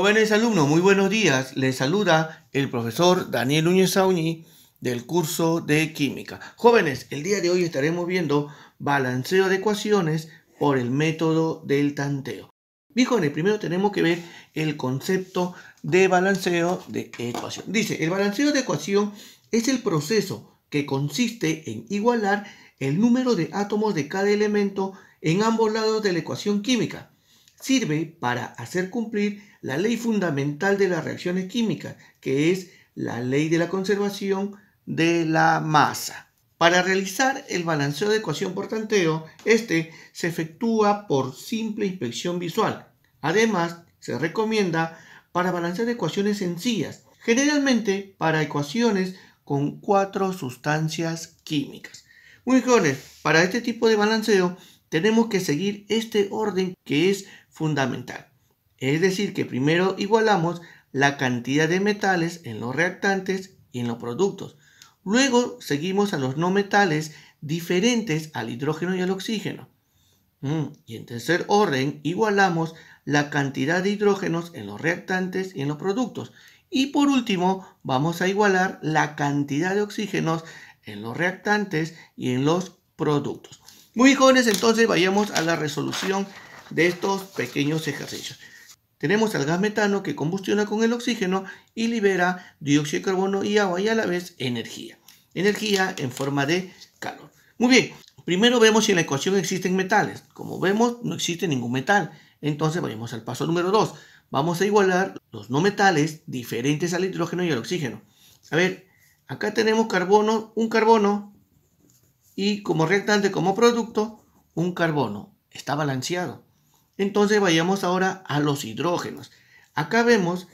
Jóvenes alumnos, muy buenos días. Les saluda el profesor Daniel Núñez Auñí del curso de Química. Jóvenes, el día de hoy estaremos viendo balanceo de ecuaciones por el método del tanteo. Bien, jóvenes, primero tenemos que ver el concepto de balanceo de ecuación. Dice, el balanceo de ecuación es el proceso que consiste en igualar el número de átomos de cada elemento en ambos lados de la ecuación química sirve para hacer cumplir la ley fundamental de las reacciones químicas, que es la ley de la conservación de la masa. Para realizar el balanceo de ecuación por tanteo, este se efectúa por simple inspección visual. Además, se recomienda para balancear ecuaciones sencillas, generalmente para ecuaciones con cuatro sustancias químicas. Muy jóvenes, para este tipo de balanceo tenemos que seguir este orden que es fundamental. Es decir, que primero igualamos la cantidad de metales en los reactantes y en los productos. Luego seguimos a los no metales diferentes al hidrógeno y al oxígeno. Mm, y en tercer orden igualamos la cantidad de hidrógenos en los reactantes y en los productos. Y por último vamos a igualar la cantidad de oxígenos en los reactantes y en los productos. Muy jóvenes, entonces vayamos a la resolución de estos pequeños ejercicios. Tenemos al gas metano que combustiona con el oxígeno y libera dióxido de carbono y agua y a la vez energía. Energía en forma de calor. Muy bien, primero vemos si en la ecuación existen metales. Como vemos, no existe ningún metal. Entonces vayamos al paso número 2. Vamos a igualar los no metales diferentes al hidrógeno y al oxígeno. A ver, acá tenemos carbono, un carbono, y como reactante, como producto, un carbono. Está balanceado. Entonces vayamos ahora a los hidrógenos. Acá vemos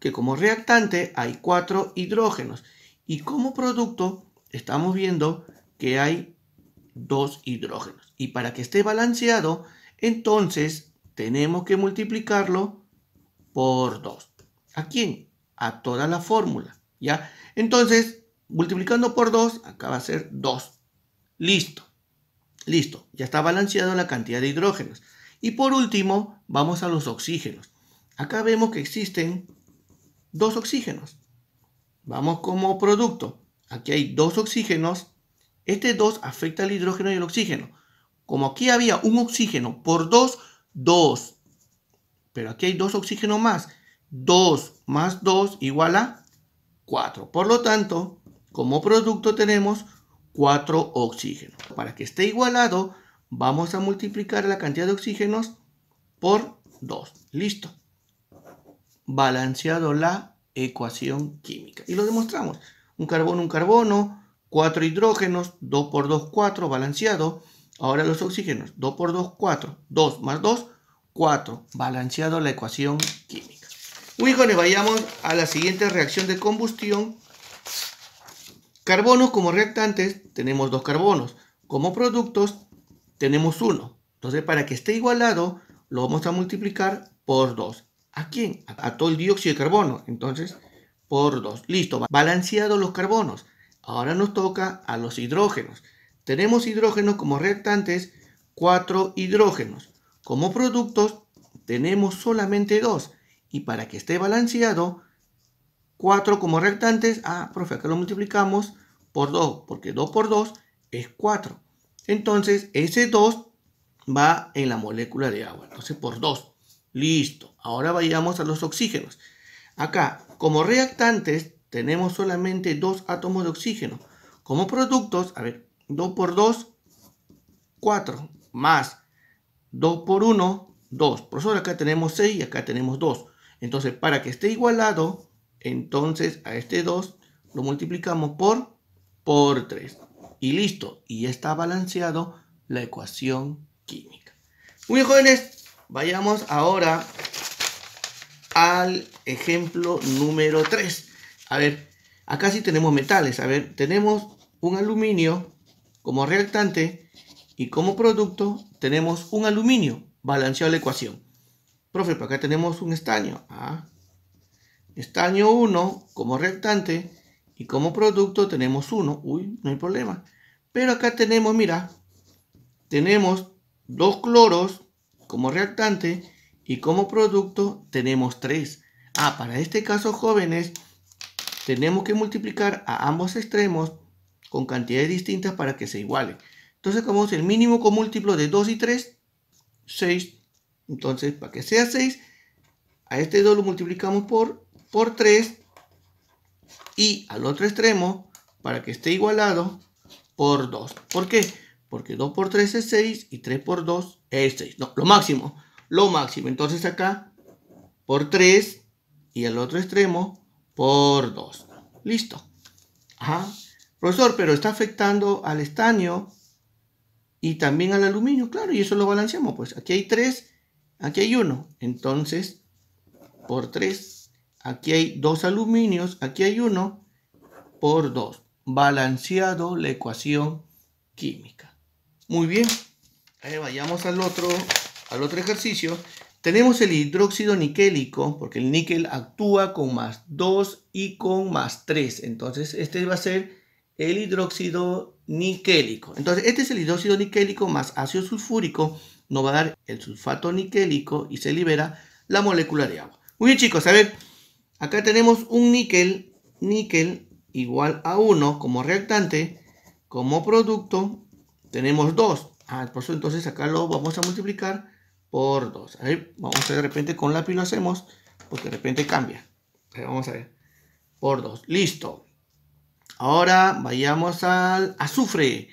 que como reactante hay cuatro hidrógenos y como producto estamos viendo que hay dos hidrógenos. Y para que esté balanceado, entonces tenemos que multiplicarlo por dos. ¿A quién? A toda la fórmula, ¿ya? Entonces, multiplicando por 2, acá va a ser dos. Listo. Listo. Ya está balanceado la cantidad de hidrógenos. Y por último, vamos a los oxígenos. Acá vemos que existen dos oxígenos. Vamos como producto. Aquí hay dos oxígenos. Este 2 afecta al hidrógeno y el oxígeno. Como aquí había un oxígeno por 2, 2. Pero aquí hay dos oxígenos más. 2 más 2 igual a 4. Por lo tanto, como producto tenemos 4 oxígenos. Para que esté igualado, vamos a multiplicar la cantidad de oxígenos por 2. Listo. Balanceado la ecuación química. Y lo demostramos. Un carbono, un carbono, 4 hidrógenos, 2 por 2, 4, balanceado. Ahora los oxígenos, 2 por 2, 4, 2 más 2, 4, balanceado la ecuación química. Muy bien, vayamos a la siguiente reacción de combustión Carbonos como reactantes tenemos dos carbonos. Como productos tenemos uno. Entonces para que esté igualado lo vamos a multiplicar por 2. ¿A quién? A, todo el dióxido de carbono. Entonces por dos, Listo. Balanceados los carbonos. Ahora nos toca a los hidrógenos. Tenemos hidrógenos como reactantes, cuatro hidrógenos. Como productos tenemos solamente dos Y para que esté balanceado 4 como reactantes. Ah, profe, acá lo multiplicamos por 2, porque 2 por 2 es 4. Entonces, ese 2 va en la molécula de agua. Entonces, por 2. Listo. Ahora vayamos a los oxígenos. Acá, como reactantes, tenemos solamente 2 átomos de oxígeno. Como productos, a ver, 2 por 2, 4. Más 2 por 1, 2. Por acá tenemos 6 y acá tenemos 2. Entonces, para que esté igualado, entonces a este 2 lo multiplicamos por, por 3. Y listo, y ya está balanceado la ecuación química. Muy jóvenes, vayamos ahora al ejemplo número 3. A ver, acá sí tenemos metales. A ver, tenemos un aluminio como reactante y como producto tenemos un aluminio balanceado la ecuación. Profe, acá tenemos un estaño. Ah, Estaño 1 como reactante y como producto tenemos 1. Uy, no hay problema. Pero acá tenemos, mira, tenemos dos cloros como reactante y como producto tenemos 3. Ah, para este caso, jóvenes, tenemos que multiplicar a ambos extremos con cantidades distintas para que se igualen. Entonces, como es el mínimo con múltiplo de 2 y 3, 6. Entonces, para que sea 6, a este 2 lo multiplicamos por por 3 y al otro extremo, para que esté igualado, por 2. ¿Por qué? Porque 2 por 3 es 6 y 3 por 2 es 6. No, lo máximo, lo máximo. Entonces acá por 3 y al otro extremo por 2. Listo. Ajá. Profesor, pero está afectando al estaño y también al aluminio, claro, y eso lo balanceamos. Pues aquí hay 3, aquí hay 1. Entonces, por 3 Aquí hay dos aluminios, aquí hay uno por dos. Balanceado la ecuación química. Muy bien. vayamos al otro, al otro ejercicio. Tenemos el hidróxido niquélico, porque el níquel actúa con más 2 y con más tres. Entonces, este va a ser el hidróxido niquélico. Entonces, este es el hidróxido niquélico más ácido sulfúrico. Nos va a dar el sulfato niquélico y se libera la molécula de agua. Muy bien, chicos, a ver, Acá tenemos un níquel, níquel igual a 1 como reactante, como producto tenemos 2. Ah, por eso entonces acá lo vamos a multiplicar por 2. vamos a ver de repente con lápiz lo hacemos, porque de repente cambia. vamos a ver. Por 2. Listo. Ahora vayamos al azufre.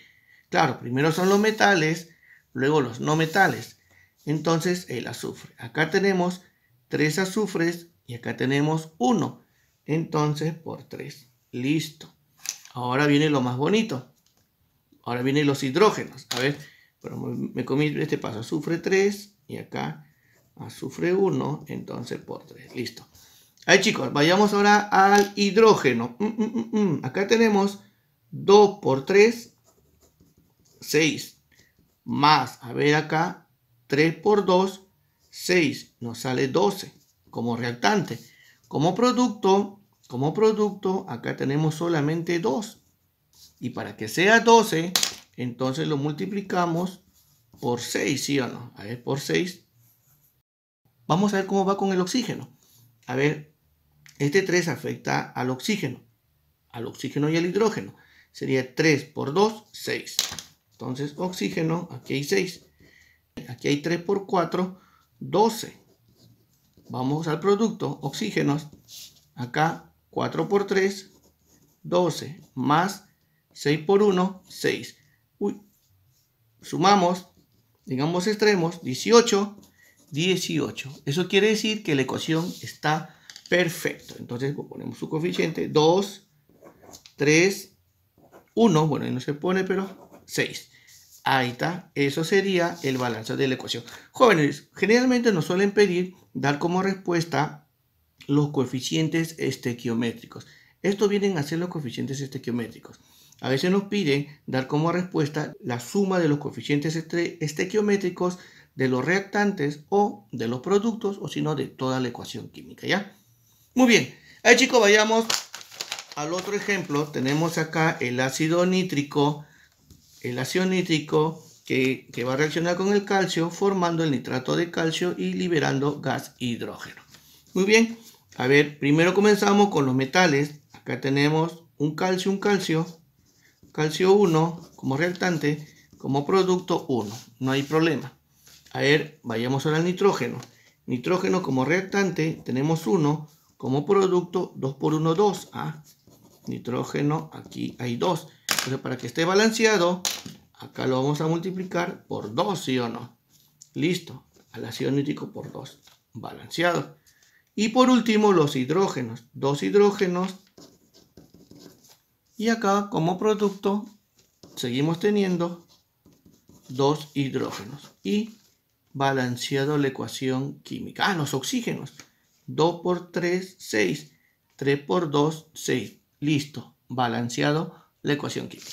Claro, primero son los metales, luego los no metales. Entonces el azufre. Acá tenemos 3 azufres y acá tenemos 1. Entonces por 3. Listo. Ahora viene lo más bonito. Ahora vienen los hidrógenos. A ver, pero me comí este paso. Azufre 3 y acá azufre 1. Entonces por 3. Listo. Ahí chicos, vayamos ahora al hidrógeno. Mm, mm, mm, acá tenemos 2 por 3, 6. Más, a ver acá, 3 por 2, 6. Nos sale 12 como reactante. Como producto, como producto, acá tenemos solamente 2. Y para que sea 12, entonces lo multiplicamos por 6, ¿sí o no? A ver, por 6. Vamos a ver cómo va con el oxígeno. A ver, este 3 afecta al oxígeno, al oxígeno y al hidrógeno. Sería 3 por 2, 6. Entonces, oxígeno, aquí hay 6. Aquí hay 3 por 4, 12. Vamos al producto, oxígenos. Acá 4 por 3, 12, más 6 por 1, 6. Uy, sumamos, en ambos extremos, 18, 18. Eso quiere decir que la ecuación está perfecta. Entonces ponemos su coeficiente, 2, 3, 1, bueno, ahí no se pone, pero 6. Ahí está, eso sería el balance de la ecuación. Jóvenes, generalmente nos suelen pedir dar como respuesta los coeficientes estequiométricos. Esto vienen a ser los coeficientes estequiométricos. A veces nos piden dar como respuesta la suma de los coeficientes estequiométricos de los reactantes o de los productos o si no, de toda la ecuación química, ¿ya? Muy bien, ahí chicos vayamos al otro ejemplo. Tenemos acá el ácido nítrico el ácido nítrico que, va a reaccionar con el calcio formando el nitrato de calcio y liberando gas hidrógeno. Muy bien, a ver, primero comenzamos con los metales. Acá tenemos un calcio, un calcio, calcio 1 como reactante, como producto 1, no hay problema. A ver, vayamos ahora al nitrógeno. Nitrógeno como reactante tenemos 1, como producto 2 por 1, 2. Ah, nitrógeno aquí hay 2. Entonces, para que esté balanceado, acá lo vamos a multiplicar por 2, ¿sí o no? Listo, Al ácido nítrico por 2, balanceado. Y por último, los hidrógenos. Dos hidrógenos. Y acá, como producto, seguimos teniendo dos hidrógenos. Y balanceado la ecuación química. Ah, los oxígenos. 2 por 3, 6. 3 por 2, 6. Listo. Balanceado la ecuación química.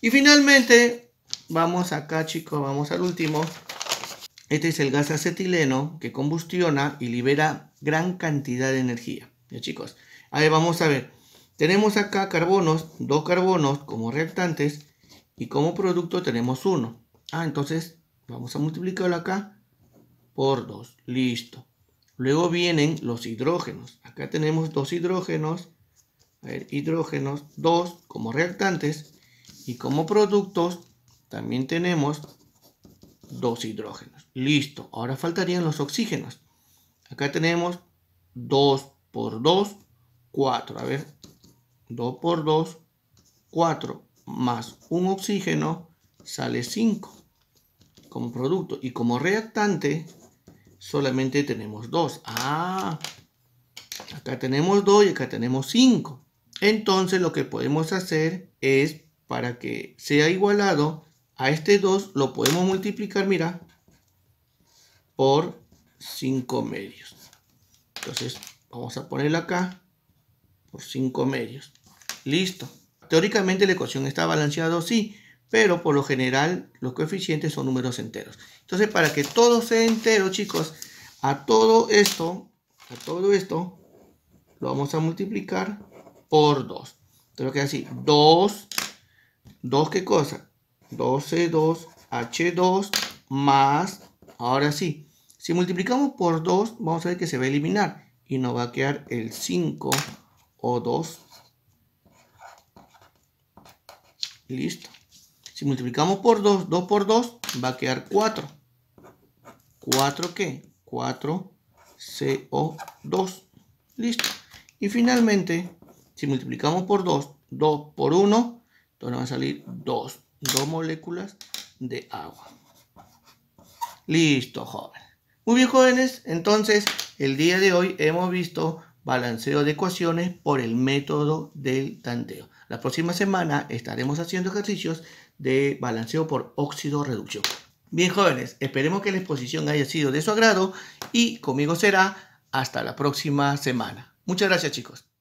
Y finalmente, vamos acá chicos, vamos al último. Este es el gas acetileno que combustiona y libera gran cantidad de energía. Ya chicos, ahí vamos a ver. Tenemos acá carbonos, dos carbonos como reactantes y como producto tenemos uno. Ah, entonces vamos a multiplicarlo acá por dos. Listo. Luego vienen los hidrógenos. Acá tenemos dos hidrógenos a ver, hidrógenos 2 como reactantes y como productos también tenemos dos hidrógenos. Listo, ahora faltarían los oxígenos. Acá tenemos 2 por 2, 4. A ver, 2 por 2, 4 más un oxígeno sale 5 como producto. Y como reactante solamente tenemos 2. Ah, acá tenemos 2 y acá tenemos 5. Entonces lo que podemos hacer es, para que sea igualado a este 2, lo podemos multiplicar, mira, por 5 medios. Entonces vamos a ponerlo acá por 5 medios. Listo. Teóricamente la ecuación está balanceada, sí, pero por lo general los coeficientes son números enteros. Entonces para que todo sea entero, chicos, a todo esto, a todo esto, lo vamos a multiplicar por 2. Entonces queda así, 2, 2 qué cosa, ...2C2... H2 más, ahora sí, si multiplicamos por 2, vamos a ver que se va a eliminar y nos va a quedar el 5 o 2. Listo. Si multiplicamos por 2, 2 por 2, va a quedar 4. ¿4 qué? 4 CO2. Listo. Y finalmente si multiplicamos por 2, 2 por 1, entonces van a salir 2, 2 moléculas de agua. Listo, jóvenes. Muy bien, jóvenes. Entonces, el día de hoy hemos visto balanceo de ecuaciones por el método del tanteo. La próxima semana estaremos haciendo ejercicios de balanceo por óxido reducción. Bien, jóvenes, esperemos que la exposición haya sido de su agrado y conmigo será hasta la próxima semana. Muchas gracias, chicos.